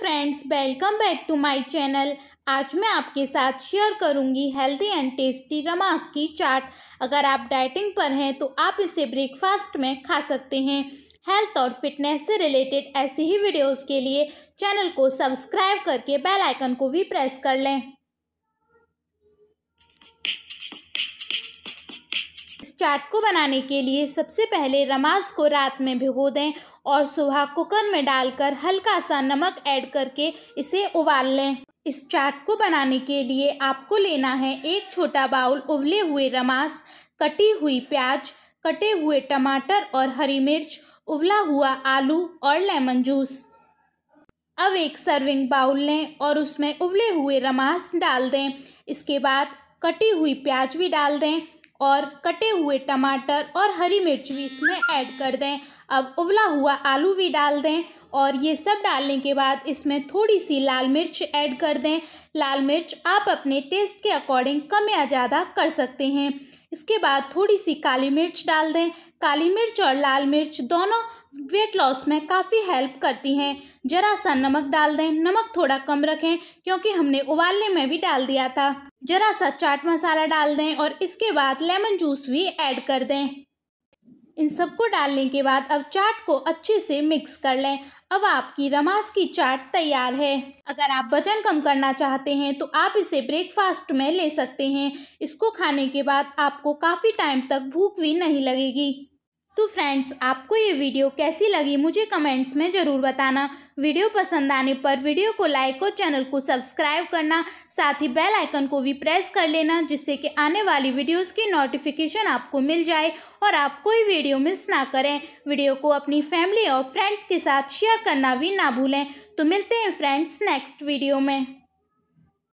friends welcome back to my channel आज मैं आपके साथ शेयर करूंगी हेल्दी एंड टेस्टी रमास की चाट अगर आप डाइटिंग पर हैं तो आप इसे ब्रेकफास्ट में खा सकते हैं हेल्थ और फिटनेस से रिलेटेड ऐसी ही वीडियोस के लिए चैनल को सब्सक्राइब करके बेल आइकन को भी प्रेस कर लें चाट को बनाने के लिए सबसे पहले रमाज को रात में भिगो दें और सुबह कुकर में डालकर हल्का सा नमक ऐड करके इसे उबाल लें इस चाट को बनाने के लिए आपको लेना है एक छोटा बाउल उबले हुए रमास कटी हुई प्याज कटे हुए टमाटर और हरी मिर्च उबला हुआ आलू और लेमन जूस अब एक सर्विंग बाउल लें और उसमें उबले हुए रमास डाल दें इसके बाद कटी हुई प्याज भी डाल दें और कटे हुए टमाटर और हरी मिर्च भी इसमें ऐड कर दें अब उबला हुआ आलू भी डाल दें और ये सब डालने के बाद इसमें थोड़ी सी लाल मिर्च ऐड कर दें लाल मिर्च आप अपने टेस्ट के अकॉर्डिंग कम या ज़्यादा कर सकते हैं इसके बाद थोड़ी सी काली मिर्च डाल दें काली मिर्च और लाल मिर्च दोनों वेट लॉस में काफ़ी हेल्प करती हैं ज़रा सा नमक डाल दें नमक थोड़ा कम रखें क्योंकि हमने उबालने में भी डाल दिया था ज़रा सा चाट मसाला डाल दें और इसके बाद लेमन जूस भी ऐड कर दें इन सबको डालने के बाद अब चाट को अच्छे से मिक्स कर लें अब आपकी रमास की चाट तैयार है अगर आप वजन कम करना चाहते हैं तो आप इसे ब्रेकफास्ट में ले सकते हैं इसको खाने के बाद आपको काफ़ी टाइम तक भूख भी नहीं लगेगी तो फ्रेंड्स आपको ये वीडियो कैसी लगी मुझे कमेंट्स में ज़रूर बताना वीडियो पसंद आने पर वीडियो को लाइक और चैनल को सब्सक्राइब करना साथ ही बेल आइकन को भी प्रेस कर लेना जिससे कि आने वाली वीडियोस की नोटिफिकेशन आपको मिल जाए और आप कोई वीडियो मिस ना करें वीडियो को अपनी फैमिली और फ्रेंड्स के साथ शेयर करना भी ना भूलें तो मिलते हैं फ्रेंड्स नेक्स्ट वीडियो में